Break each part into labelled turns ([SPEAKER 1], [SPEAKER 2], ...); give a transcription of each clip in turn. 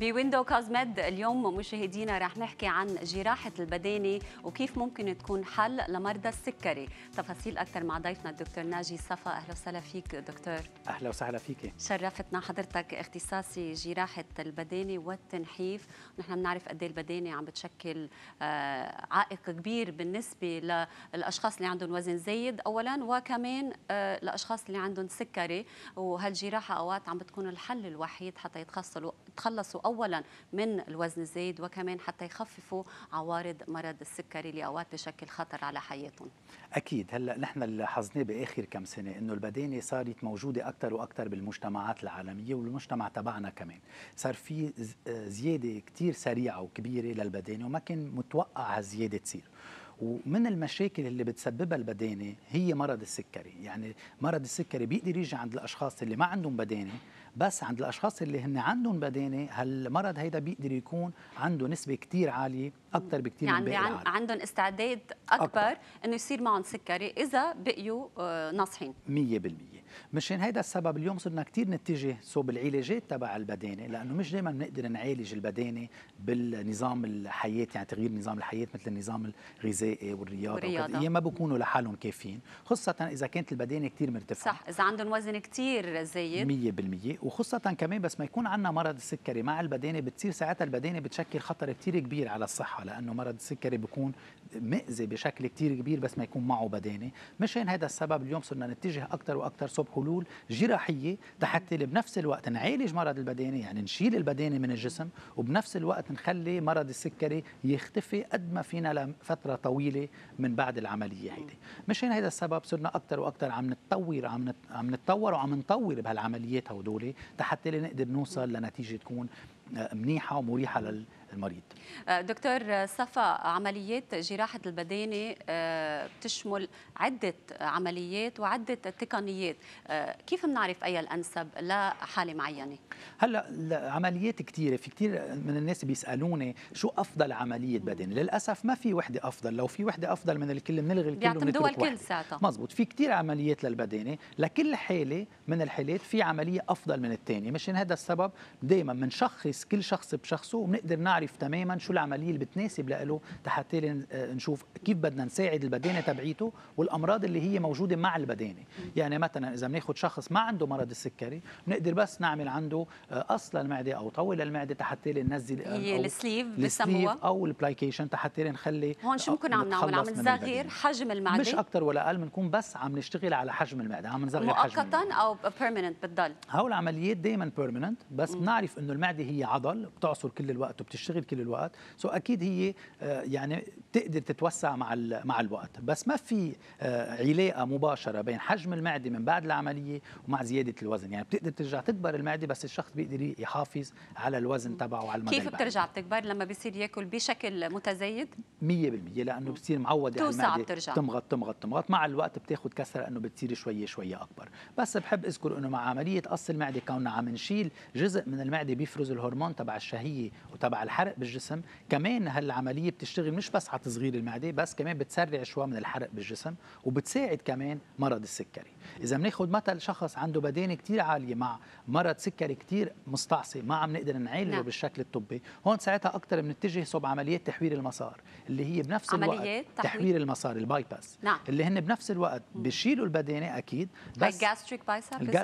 [SPEAKER 1] بويندو كوزميد اليوم مشاهدينا رح نحكي عن جراحة البدانة وكيف ممكن تكون حل لمرضى السكري تفاصيل أكثر مع ضيفنا الدكتور ناجي صفا أهلا وسهلا فيك دكتور
[SPEAKER 2] أهلا وسهلا فيك
[SPEAKER 1] شرفتنا حضرتك اختصاصي جراحة البدانة والتنحيف نحن بنعرف قد إيه البدانة عم بتشكل آه، عائق كبير بالنسبة للأشخاص اللي عندهم وزن زايد أولا وكمان الأشخاص آه، اللي عندهم سكري وهالجراحة أوقات عم بتكون الحل الوحيد حتى يتخلصوا أولا من الوزن الزايد وكمان حتى يخففوا عوارض مرض السكري اللي أوقات بشكل خطر على حياتهم
[SPEAKER 2] أكيد هلا نحن اللي بآخر كم سنة إنه البدانة صارت موجودة أكثر وأكثر بالمجتمعات العالمية والمجتمع تبعنا كمان صار في آه، زيادة كثير سريعة وكبيرة للبدانة وما كان متوقع هالزيادة تصير ومن المشاكل اللي بتسببها البدانه هي مرض السكري يعني مرض السكري بيقدر يجي عند الاشخاص اللي ما عندهم بدانه بس عند الاشخاص اللي هن عندهم بدانه هالمرض هيدا بيقدر يكون عنده نسبه كثير عاليه اكثر بكثير يعني من باقي العالم
[SPEAKER 1] عندهم استعداد اكبر, أكبر. انه يصير معهم سكري اذا بقيوا آه، ناصحين
[SPEAKER 2] 100% مشان هيدا السبب اليوم صرنا كثير نتجه صوب العلاجات تبع البدانه لانه مش دائما بنقدر نعالج البدانه بالنظام الحياه يعني تغيير نظام الحياه مثل النظام الغذائي والرياضه, والرياضة. هي ما بكونوا لحالهم كافيين خاصه اذا كانت البدانه كثير مرتفعه صح
[SPEAKER 1] اذا عندهم وزن كثير
[SPEAKER 2] زايد 100% وخاصه كمان بس ما يكون عندنا مرض السكري مع البدانه بتصير ساعتها البدانه بتشكل خطر كثير كبير على الصحه لانه مرض السكري بكون مأذي بشكل كثير كبير بس ما يكون معه بدانه مشان هذا السبب اليوم صرنا نتجه اكثر واكثر صوب نطلب حلول جراحيه لحتى بنفس الوقت نعالج مرض البدانه يعني نشيل البدانه من الجسم وبنفس الوقت نخلي مرض السكري يختفي قد ما فينا لفتره طويله من بعد العمليه هيدي مشان هذا السبب صرنا اكثر واكثر عم نتطور عم عم نتطور وعم نطور بهالعمليات هدول لحتى نقدر نوصل لنتيجه تكون آه، منيحه ومريحه لل المريض
[SPEAKER 1] آه، دكتور صفا عمليات جراحة البدانة آه، بتشمل عدة عمليات وعدة تقنيات آه، كيف بنعرف أي الأنسب لحالة معينة؟ هلا
[SPEAKER 2] عمليات كثيرة في كثير من الناس بيسألوني شو أفضل عملية بدانة للأسف ما في وحدة أفضل لو في وحدة أفضل من الكل بنلغي الكل بيعتمدوا الكل
[SPEAKER 1] ساعتها مزبوط
[SPEAKER 2] في كثير عمليات للبدانة لكل حالة من الحالات في عملية أفضل من الثانية مشان هذا السبب دائما بنشخص كل شخص بشخصه وبنقدر نعرف بعرف تماما شو العمليه اللي بتناسب له حتى آه، نشوف كيف بدنا نساعد البدانه تبعيته والامراض اللي هي موجوده مع البدانه يعني مثلا اذا بناخذ شخص ما عنده مرض السكري بنقدر بس نعمل عنده قص آه، للمعده او طول للمعده حتى ننزل آه، السليف بسموها او البلايكيشن حتى نخلي
[SPEAKER 1] هون شو بنكون عم نعمل عم نصغر حجم المعده مش اكثر
[SPEAKER 2] ولا اقل بنكون بس عم نشتغل على حجم المعده عم نصغر حجم مؤقتا
[SPEAKER 1] او بيرمننت بتضل
[SPEAKER 2] هول العمليات دائما بيرمننت بس بنعرف انه المعده هي عضل بتعصر كل الوقت وبتشتغل تشتغل كل الوقت سو اكيد هي آه، يعني تقدر تتوسع مع مع الوقت بس ما في آه، علاقه مباشره بين حجم المعده من بعد العمليه ومع زياده الوزن يعني بتقدر ترجع تكبر المعده بس الشخص بيقدر يحافظ على الوزن تبعه على المدى كيف بترجع
[SPEAKER 1] بتكبر لما بيصير ياكل بشكل متزايد
[SPEAKER 2] 100% لانه بصير معود على يعني المعده بترجع. تمغط تمغط تمغط مع الوقت بتاخذ كسره لانه بتصير شوي شوي اكبر بس بحب اذكر انه مع عمليه قص المعده كوننا عم نشيل جزء من المعده بيفرز الهرمون تبع الشهيه وتبع الحرق الحرق بالجسم كمان هالعمليه بتشتغل مش بس على تصغير المعده بس كمان بتسرع شوي من الحرق بالجسم وبتساعد كمان مرض السكري اذا بناخذ مثل شخص عنده بدانه كثير عاليه مع مرض سكري كثير مستعصي ما عم نقدر نعالجه نعم. بالشكل الطبي هون ساعتها اكثر بنتجه صوب عمليات تحوير المسار اللي هي بنفس الوقت تحوير, تحوير المسار الباي باس نعم. اللي هن بنفس الوقت بشيلوا البدانه اكيد بس الجاستريك
[SPEAKER 1] باي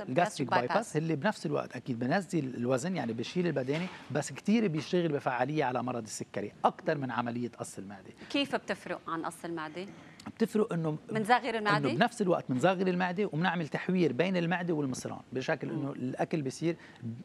[SPEAKER 1] باس باي باس
[SPEAKER 2] اللي بنفس الوقت اكيد بنزل الوزن يعني بشيل البدانه بس كثير بيشتغل بفعاليه على مرض السكري اكثر من عمليه قص المعده
[SPEAKER 1] كيف بتفرق عن قص المعده بتفرق انه من زاغر المعده انه
[SPEAKER 2] بنفس الوقت من زاغر المعده وبنعمل تحوير بين المعده والمصران بشكل انه الاكل بيصير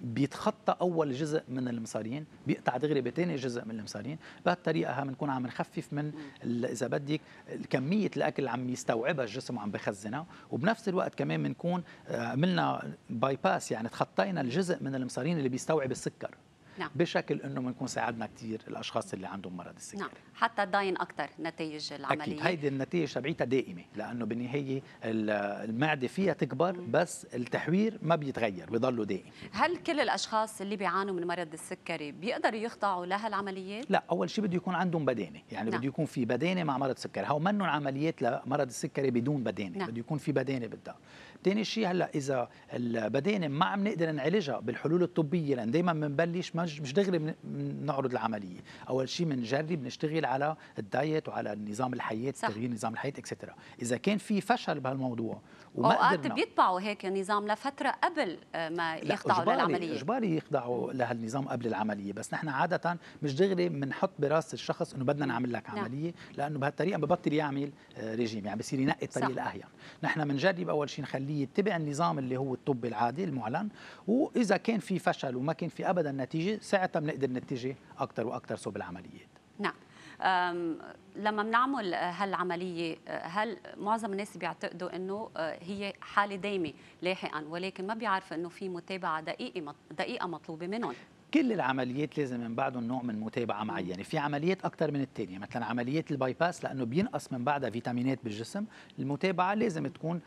[SPEAKER 2] بيتخطى اول جزء من المصارين بيقطع دغري بثاني جزء من المصارين بهالطريقه ها بنكون عم نخفف من اذا بدك كميه الاكل اللي عم يستوعبها الجسم وعم بخزنها وبنفس الوقت كمان بنكون آه، عملنا باي باس يعني تخطينا الجزء من المصارين اللي بيستوعب السكر نعم. بشكل انه بنكون ساعدنا كثير الاشخاص اللي عندهم مرض السكري
[SPEAKER 1] نعم حتى داين اكثر نتائج العمليه اكيد هيدي
[SPEAKER 2] النتيجه تبعيتها دائمه لانه بالنهايه المعده فيها تكبر بس التحوير ما بيتغير بضله دائم
[SPEAKER 1] هل كل الاشخاص اللي بيعانوا من مرض السكري بيقدروا يخضعوا لهالعمليات
[SPEAKER 2] لا اول شيء بده يكون عندهم بدانه يعني نعم. بده يكون في بدانه مع مرض السكري هو منن عمليات لمرض السكري بدون بدانه نعم. بده يكون في بدانه بالدار ثاني شيء هلا اذا البدانه ما عم نقدر نعالجها بالحلول الطبيه لان دائما بنبلش ما مش دغري بنعرض العمليه اول شيء بنجرب بنشتغل على الدايت وعلى النظام الحياه تغيير نظام الحياه اكسترا اذا كان في فشل بهالموضوع اوقات
[SPEAKER 1] بيتبعوا هيك نظام لفتره قبل آه، ما يخضعوا إجباري للعمليه
[SPEAKER 2] اجباري يخضعوا لهالنظام قبل العمليه بس نحن عاده مش دغري بنحط براس الشخص انه بدنا نعمل لك نعم. عمليه لانه بهالطريقه ببطل يعمل آه، ريجيم يعني بصير ينقي الطريق الاهين نحن بنجرب اول شيء نخليه يتبع النظام اللي هو الطب العادي المعلن واذا كان في فشل وما كان في ابدا نتيجه ساعتها بنقدر نتجه اكثر واكثر صوب العمليات
[SPEAKER 1] لما بنعمل آه، هالعمليه آه، هل معظم الناس بيعتقدوا انه آه، هي حاله دايمه لاحقا ولكن ما بيعرفوا انه في متابعه دقيقه دقيقه مطلوبه منهم
[SPEAKER 2] كل العمليات لازم من بعده نوع من متابعه معينه، في عمليات اكثر من الثانيه، مثلا عمليات البايباس لانه بينقص من بعدها فيتامينات بالجسم، المتابعه لازم تكون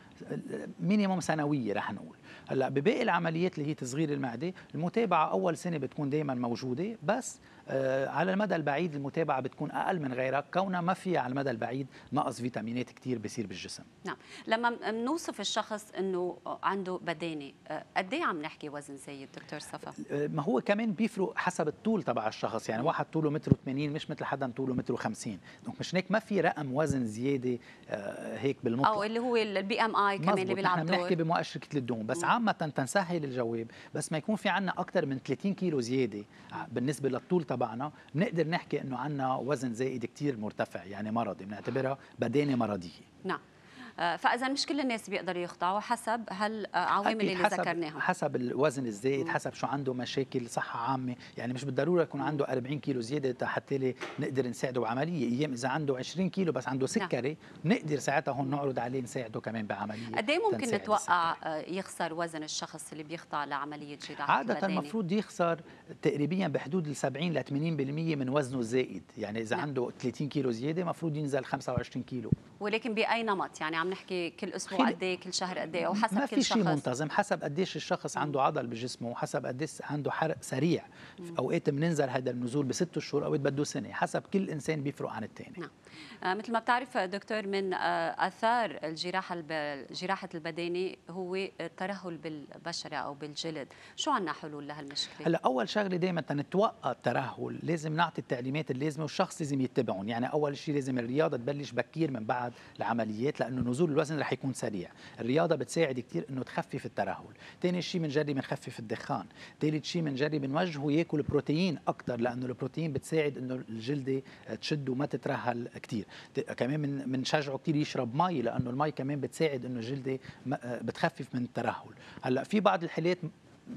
[SPEAKER 2] مينيموم سنويه رح نقول، هلا بباقي العمليات اللي هي تصغير المعده المتابعه اول سنه بتكون دائما موجوده بس آه، على المدى البعيد المتابعه بتكون اقل من غيرها كونها ما فيها على المدى البعيد نقص فيتامينات كثير بيصير بالجسم
[SPEAKER 1] نعم لما بنوصف الشخص انه عنده بدانه آه، قد إيه عم نحكي وزن زايد دكتور صفا آه،
[SPEAKER 2] ما هو كمان بيفرق حسب الطول تبع الشخص يعني واحد طوله متر 80 مش مثل حدا طوله متر 50 دونك مش هيك ما في رقم وزن زياده هيك بالمطلق او
[SPEAKER 1] اللي هو البي ام اي كمان اللي بيلعب دور بنحكي
[SPEAKER 2] بمؤشر كتله الدهون بس بس عامة تنسهل الجواب بس ما يكون في عنا أكثر من 30 كيلو زيادة آه، بالنسبة للطول تبعنا بنقدر نحكي إنه عنا وزن زائد كتير مرتفع يعني مرضي بنعتبرها بدانة مرضية
[SPEAKER 1] نعم فاذا مش كل الناس بيقدروا يخضعوا حسب هالعوامل اللي ذكرناها
[SPEAKER 2] حسب الوزن الزايد حسب شو عنده مشاكل صحه عامه يعني مش بالضروره يكون عنده 40 كيلو زياده حتى نقدر نساعده بعمليه ايام اذا عنده 20 كيلو بس عنده نعم. سكري نعم. نقدر ساعتها هون نعرض عليه نساعده كمان بعمليه قد ايه ممكن نتوقع
[SPEAKER 1] السكري. يخسر وزن الشخص اللي بيخضع لعمليه جراحه عاده المفروض
[SPEAKER 2] يخسر تقريبا بحدود ال 70 ل 80% من وزنه الزائد يعني اذا نعم. عنده 30 كيلو زياده المفروض ينزل 25 كيلو
[SPEAKER 1] ولكن باي نمط يعني عم عم نحكي كل اسبوع قد ايه كل شهر قد ايه او حسب ما كل في شيء منتظم
[SPEAKER 2] حسب قديش إيه الشخص عنده عضل بجسمه وحسب قديش إيه عنده حرق سريع اوقات بننزل هذا النزول بست شهور اوقات بده سنه حسب كل انسان بيفرق عن الثاني
[SPEAKER 1] نعم. آه، مثل ما بتعرف دكتور من آه، اثار الجراحه جراحه البدانه هو الترهل بالبشره او بالجلد، شو عندنا حلول لهالمشكله؟ هلا
[SPEAKER 2] اول شغله دائما تنتوقع الترهل، لازم نعطي التعليمات اللازمه والشخص لازم يتبعهم، يعني اول شيء لازم الرياضه تبلش بكير من بعد العمليات لانه نزول الوزن رح يكون سريع، الرياضه بتساعد كثير انه تخفف الترهل، ثاني شيء بنجرب نخفف الدخان، ثالث شيء بنجرب نوجهه ياكل بروتين اكثر لانه البروتين بتساعد انه الجلده تشد وما تترهل كتير كمان من بنشجعه كتير يشرب مي لانه المي كمان بتساعد انه الجلده آه، بتخفف من الترهل هلا في بعض الحالات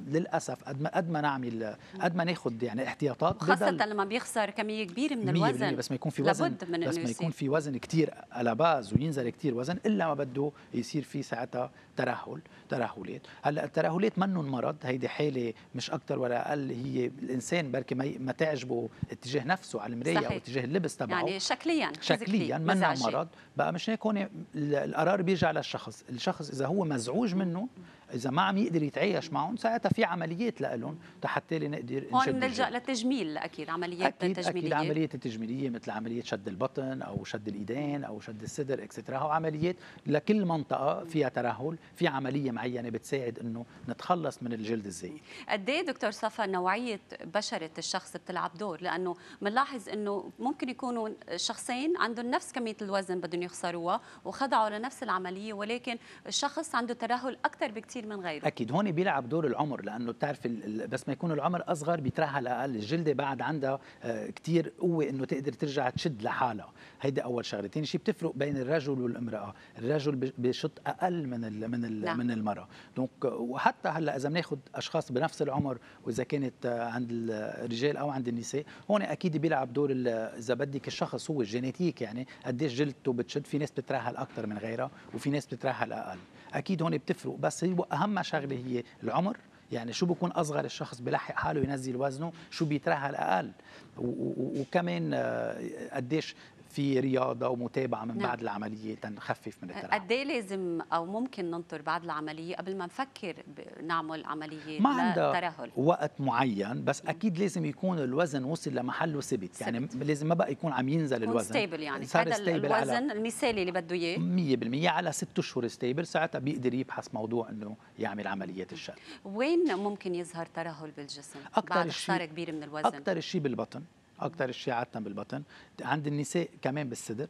[SPEAKER 2] للاسف قد ما قد ما نعمل قد ما ناخذ يعني احتياطات خاصه
[SPEAKER 1] لما بيخسر كميه كبيره من الوزن بس ما
[SPEAKER 2] يكون في وزن لابد من بس ما يكون في وزن كثير على باز وينزل كثير وزن الا ما بده يصير في ساعتها ترهل ترهلات هلا الترهلات منن مرض هيدي حاله مش اكثر ولا اقل هي الانسان بركي ما, ما تعجبه اتجاه نفسه على المرايه او اتجاه اللبس تبعه يعني
[SPEAKER 1] شكليا شكليا منن مرض
[SPEAKER 2] بقى مش هيك هون القرار بيجي على الشخص الشخص اذا هو مزعوج منه اذا ما عم يقدر يتعايش معهم ساعتها في عمليات لهم حتى نقدر هون بنلجا
[SPEAKER 1] للتجميل اكيد عمليات أكيد تجميليه اكيد عمليات
[SPEAKER 2] التجميليه مثل عمليه شد البطن او شد الايدين او شد الصدر اكسترا هو عمليات لكل منطقه فيها ترهل في عمليه معينه بتساعد انه نتخلص من الجلد الزائد
[SPEAKER 1] قد ايه دكتور صفا نوعيه بشره الشخص بتلعب دور لانه بنلاحظ انه ممكن يكونوا شخصين عندهم نفس كميه الوزن بدهم يخسروها وخضعوا لنفس العمليه ولكن الشخص عنده ترهل اكثر بكثير كتير من غيره اكيد
[SPEAKER 2] هون بيلعب دور العمر لانه بتعرف بس ما يكون العمر اصغر بيترهل اقل الجلده بعد عندها آه، كثير قوه انه تقدر ترجع تشد لحالها هيدا اول شغله ثاني شيء بتفرق بين الرجل والامراه الرجل بشط اقل من الـ من الـ نعم. من المراه دونك وحتى هلا اذا بناخذ اشخاص بنفس العمر واذا كانت آه، عند الرجال او عند النساء هون اكيد بيلعب دور اذا بدك الشخص هو الجينيتيك يعني قديش جلدته بتشد في ناس بتترهل اكثر من غيرها وفي ناس بتترهل اقل اكيد هون بتفرق بس هو اهم شغله هي العمر يعني شو بكون اصغر الشخص بلحق حاله ينزل وزنه شو بيترهل اقل وكمان آه، قديش في رياضه ومتابعه من نعم. بعد العمليه تنخفف من التلوث
[SPEAKER 1] قد ايه لازم او ممكن ننطر بعد العمليه قبل ما نفكر نعمل عمليه ما عندها
[SPEAKER 2] وقت معين بس اكيد لازم يكون الوزن وصل لمحله يعني ثبت يعني لازم ما بقى يكون عم ينزل الوزن ستيبل يعني صار ستيبل الوزن على
[SPEAKER 1] المثالي اللي بده
[SPEAKER 2] اياه 100% على ست اشهر ستيبل ساعتها بيقدر يبحث موضوع انه يعمل عمليات الشل
[SPEAKER 1] وين ممكن يظهر ترهل بالجسم أكتر بعد خساره كبيره من الوزن اكثر
[SPEAKER 2] شيء بالبطن اكثر عاده بالبطن عند النساء كمان بالصدر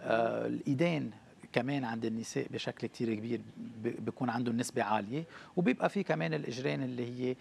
[SPEAKER 2] آه، الايدين كمان عند النساء بشكل كتير كبير بيكون عندهم نسبة عالية وبيبقى في كمان الإجرين اللي هي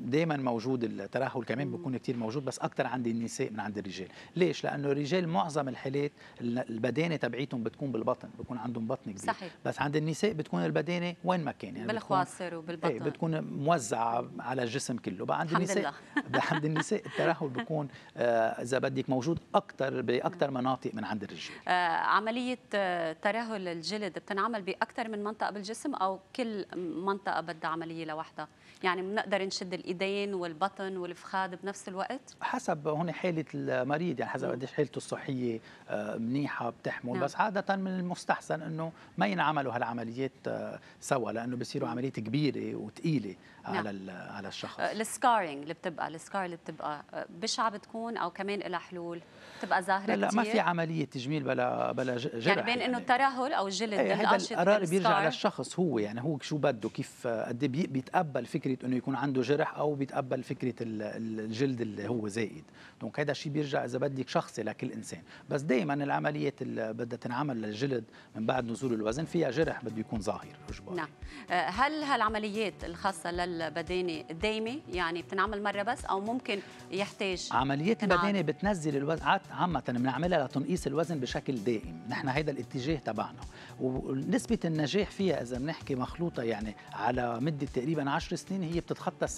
[SPEAKER 2] دائما موجود الترهل كمان بيكون كتير موجود بس أكثر عند النساء من عند الرجال ليش؟ لأنه الرجال معظم الحالات البدانة تبعيتهم بتكون بالبطن بيكون عندهم بطن كبير صحيح. بس عند النساء بتكون البدانة وين ما كان يعني بالخواصر وبالبطن ايه بتكون موزعة على الجسم كله بقى عند النساء عند النساء الترهل بيكون آه، إذا آه بدك موجود أكثر بأكثر مناطق من عند الرجال
[SPEAKER 1] آه عملية آه، ترهل ترهل الجلد بتنعمل باكثر من منطقه بالجسم او كل منطقه بدها عمليه لوحدها يعني بنقدر نشد الايدين والبطن والفخاد بنفس الوقت
[SPEAKER 2] حسب هون حاله المريض يعني حسب قديش حالته الصحيه آه، منيحه بتحمل نعم. بس عاده من المستحسن انه ما ينعملوا هالعمليات آه، سوا لانه بصيروا عمليات كبيره وثقيله نعم. على على الشخص آه،
[SPEAKER 1] السكارينج اللي بتبقى السكار اللي بتبقى بشعه بتكون او كمان لها حلول بتبقى ظاهره لا, لا ما في
[SPEAKER 2] عمليه تجميل بلا بلا جرح يعني بين
[SPEAKER 1] انه ترى يعني. التجاهل او الجلد أي الانشطه القرار بيرجع
[SPEAKER 2] للشخص هو يعني هو شو بده كيف قد إيه بيتقبل فكره انه يكون عنده جرح او بيتقبل فكره الجلد اللي هو زائد دونك هذا الشيء بيرجع اذا بدك شخصي لكل انسان بس دائما العمليات اللي بدها تنعمل للجلد من بعد نزول الوزن فيها جرح بده يكون ظاهر
[SPEAKER 1] اجباري نعم آه، هل هالعمليات الخاصه للبدانه دائمه يعني بتنعمل مره بس او ممكن يحتاج عمليات البدانه
[SPEAKER 2] بتنزل الوزن عامه بنعملها لتنقيص الوزن بشكل دائم نحن هذا الاتجاه تبع تبعنا ونسبة النجاح فيها إذا بنحكي مخلوطة يعني على مدة تقريبا 10 سنين هي بتتخطى 70%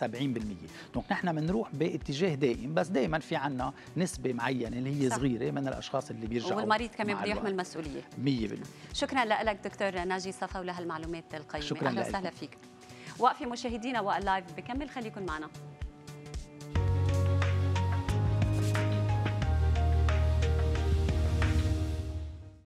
[SPEAKER 2] دونك نحن بنروح باتجاه دائم بس دائما في عنا نسبة معينة اللي هي صح. صغيرة من الأشخاص اللي بيرجعوا والمريض كمان بده يحمل مسؤولية 100%
[SPEAKER 1] شكرا لك دكتور ناجي صفا ولهالمعلومات القيمة شكرا أهلا وسهلا فيك وقفي مشاهدينا واللايف بكمل خليكم معنا